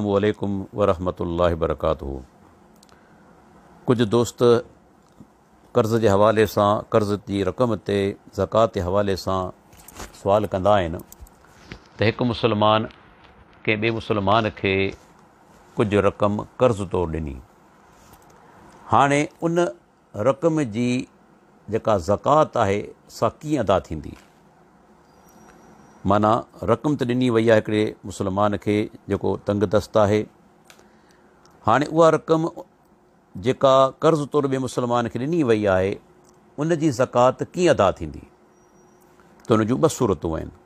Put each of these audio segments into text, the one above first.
सलामकु वरहमत अलकात कुझु दोस्त कर्ज़ जे हवाले सां कर्ज़ जी रक़म ते ज़कात जे हवाले सां सुवाल कंदा आहिनि त हिकु मुसलमान कंहिं ॿिए मुसलमान खे कुझु रक़म कर्ज़ु थो ॾिनी हाणे उन रक़म जी ज़कात आहे सा कीअं अदा माना रक़म त ॾिनी वई आहे हिकिड़े मुस्लमान खे जेको तंग दस्त आहे हाणे उहा रक़म जेका कर्ज़ु तौर बि मुस्लमान खे ॾिनी वई आहे उन जी ज़कात कीअं अदा थींदी त हुन जूं ॿ सूरतूं आहिनि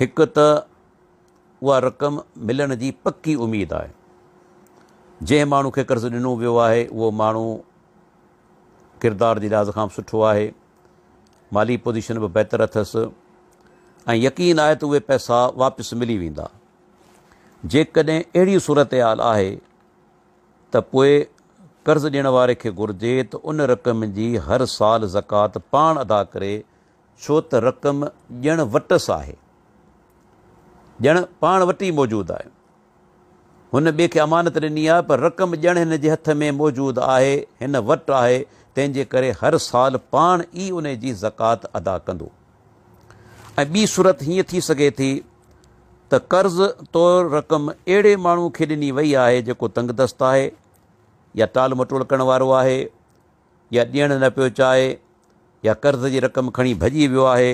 हिकु त उहा रक़म मिलण जी पकी उमेदु आहे जंहिं माण्हू खे कर्ज़ु ॾिनो वियो आहे उहो माण्हू किरदार जे लिहाज़ खां बि सुठो आहे माली पोज़ीशन बि बहितरु अथसि ऐं यकीन आहे त उहे पैसा वापसि मिली वेंदा जेकॾहिं अहिड़ी सूरत हाल आहे त पोइ कर्ज़ु ॾियण वारे खे घुरिजे त उन रक़म जी हर साल ज़कात पाण अदा करे छो त रक़म ॼण वटसि आहे ॼण पाण वटि ई मौजूदु आहे हुन ॿिए खे अमानत ॾिनी आहे पर रक़म ॼण हिन जे हथ में मौजूदु आहे हिन वटि आहे तंहिंजे करे हर साल पाण ई उन जी ज़कात अदा कंदो ऐं ॿी सूरत हीअं थी सघे थी त कर्ज़ तौरु रक़म अहिड़े माण्हू खे ॾिनी वई आहे जेको तंगदस्तु आहे या टाल मटोल करण वारो आहे या ॾियणु न पियो चाहे या कर्ज़ जी रक़म खणी भॼी वियो आहे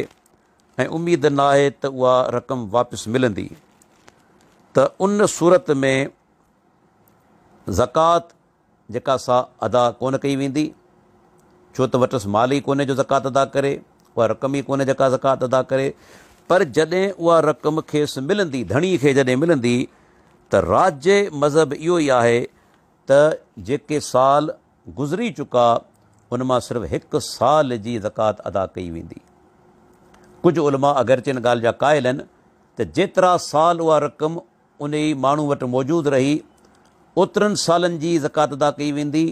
ऐं उमेदु न आहे त उहा रक़म वापसि मिलंदी त उन सूरत में ज़कात जेका सा अदा कोन कई वेंदी छो त वटसि माल ई कोन्हे जो ज़कात अदा करे उहा रक़म ई कोन्हे जेका ज़कात अदा करे पर जॾहिं उहा रक़म खेसि मिलंदी धणी खे जॾहिं मिलंदी त राज्य जे मज़हब इहो ई आहे त जेके साल गुज़री चुका उन मां सिर्फ़ु हिकु साल जी ज़कात अदा कई वेंदी कुझु उलमा अगरचिन ॻाल्हि जा क़ाइल आहिनि त जेतिरा साल उहा रक़म उन ई माण्हू वटि मौजूदु रही ओतिरनि सालनि जी ज़कात अदा कई वेंदी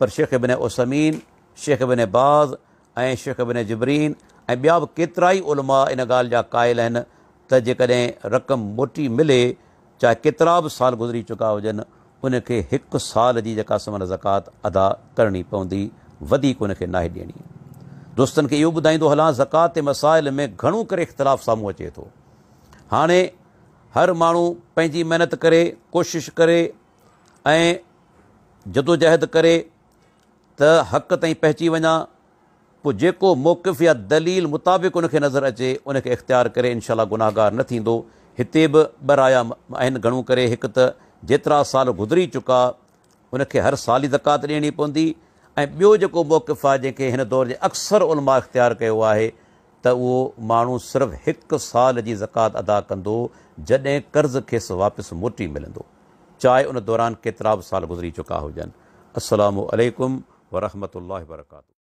पर शेख बिन ओसमीन शेख बिन बाज़ ऐं शेख बिन जबरीन ऐं ॿिया बि केतिरा ई उलमा इन ॻाल्हि जा क़ाइल आहिनि त जेकॾहिं रक़म मोटी मिले चाहे केतिरा बि साल गुज़री चुका हुजनि उनखे हिकु साल जी जेका सा ज़कात अदा करणी पवंदी वधीक उनखे नाहे ॾियणी दोस्तनि खे इहो ॿुधाईंदो हलां ज़कात ते मसाइल में घणो करे इख़्तिलाफ़ु साम्हूं अचे थो हाणे हर माण्हू पंहिंजी महिनत करे कोशिशि करे ऐं जदोजहद करे त हक़ ताईं पहुची वञा पोइ जेको मौक़िफ़ या दलील मुताबिक़ उनखे नज़र अचे उनखे इख़्तियार करे इनशा गुनाहगार न थींदो हिते बि ॿ राया आहिनि घणो करे हिकु त जेतिरा साल गुज़री चुका उनखे हर साल ई ज़कात ॾियणी पवंदी ऐं ॿियो जेको मौक़िफ़ु आहे जंहिंखे हिन दौर जे अक्सर उन मां इख़्तियारु कयो आहे त उहो माण्हू सिर्फ़ु हिकु साल जी ज़कात अदा कंदो जॾहिं कर्ज़ खेसि वापसि मोटी मिलंदो चाहे उन दौरान केतिरा बि साल गुज़री चुका हुजनि असलम वरहमत अल वबरकातू